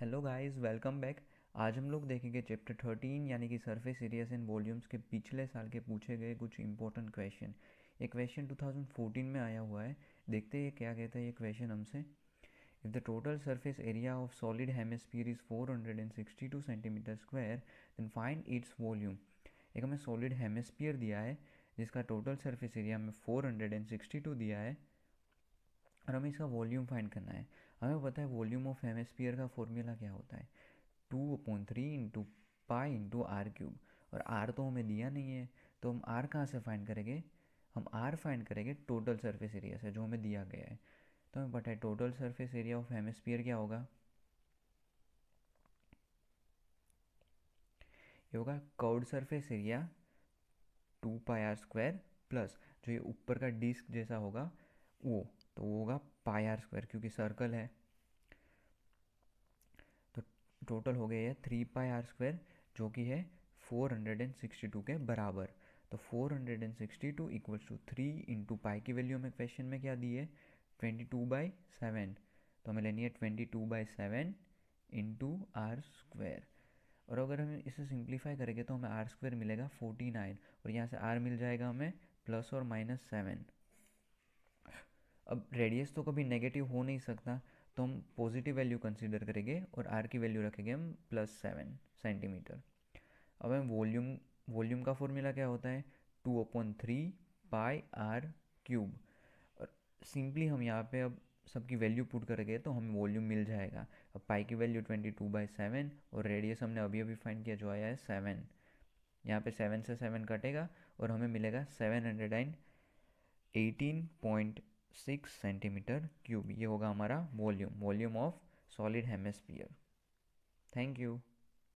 hello guys welcome back आज हम लोग देखेंगे चैप्टर थर्टीन यानी कि सरफेस एरियाज एंड वॉल्यूम्स के पिछले साल के पूछे गए कुछ इंपॉर्टेंट क्वेश्चन ये क्वेश्चन 2014 में आया हुआ है देखते हैं क्या कहता है ये क्वेश्चन हमसे if the total surface area of solid hemisphere is 462 centimetre square then find its volume एक हमें सॉलिड हेमस्फीयर दिया है जिसका टोटल सरफेस एरिया हमें 462 दिया है और हमें इसका वॉल्यूम फाइंड करना है हमें पता है वॉल्यूम ऑफ हेमेस्फीयर का फॉर्मूला क्या होता है two upon three into pi into R cube और आर तो हमें दिया नहीं है तो हम आर कहाँ से फाइंड करेंगे हम आर फाइंड करेंगे टोटल सरफेस एरिया से जो हमें दिया गया है तो हमें पता है total surface area of hemisphere क्या होगा ये होगा curved surface area two pi R square plus जो ये ऊपर का डिस्क जैसा होगा वो तो वो होगा पाई आर स्क्वायर क्योंकि सर्कल है तो टोटल हो गया है थ्री पाई आर स्क्वायर जो कि है four hundred and sixty two के बराबर तो four hundred and sixty two equals to three into pi की वैल्यू हमें क्वेश्चन में क्या दी है ट्वेंटी टू बाई सेवन तो हमें लेनी है twenty two by seven into R square और अगर हम इसे सिंप्लीफाई करेंगे तो हमें आर स्क्वायर मिलेगा फोर्टी नाइन और यहाँ से आर मिल जाएगा हमें प्लस और माइनस सेवन अब रेडियस तो कभी नेगेटिव हो नहीं सकता तो हम पॉजिटिव वैल्यू कंसिडर करेंगे और आर की वैल्यू रखेंगे हम प्लस सेवन सेंटीमीटर अब हम वॉल्यूम वॉल्यूम का फॉर्मूला क्या होता है two upon three pi R cube और सिंपली हम यहाँ पे अब सबकी वैल्यू पुट करेंगे तो हमें वॉल्यूम मिल जाएगा अब पाई की value twenty two by seven और रेडियस हमने अभी अभी फाइंड किया जो आया है सेवन यहाँ पे सेवन से सेवन कटेगा और हमें मिलेगा seven hundred and eighteen point six centimetre cube ये होगा हमारा volume volume of solid hemisphere thank you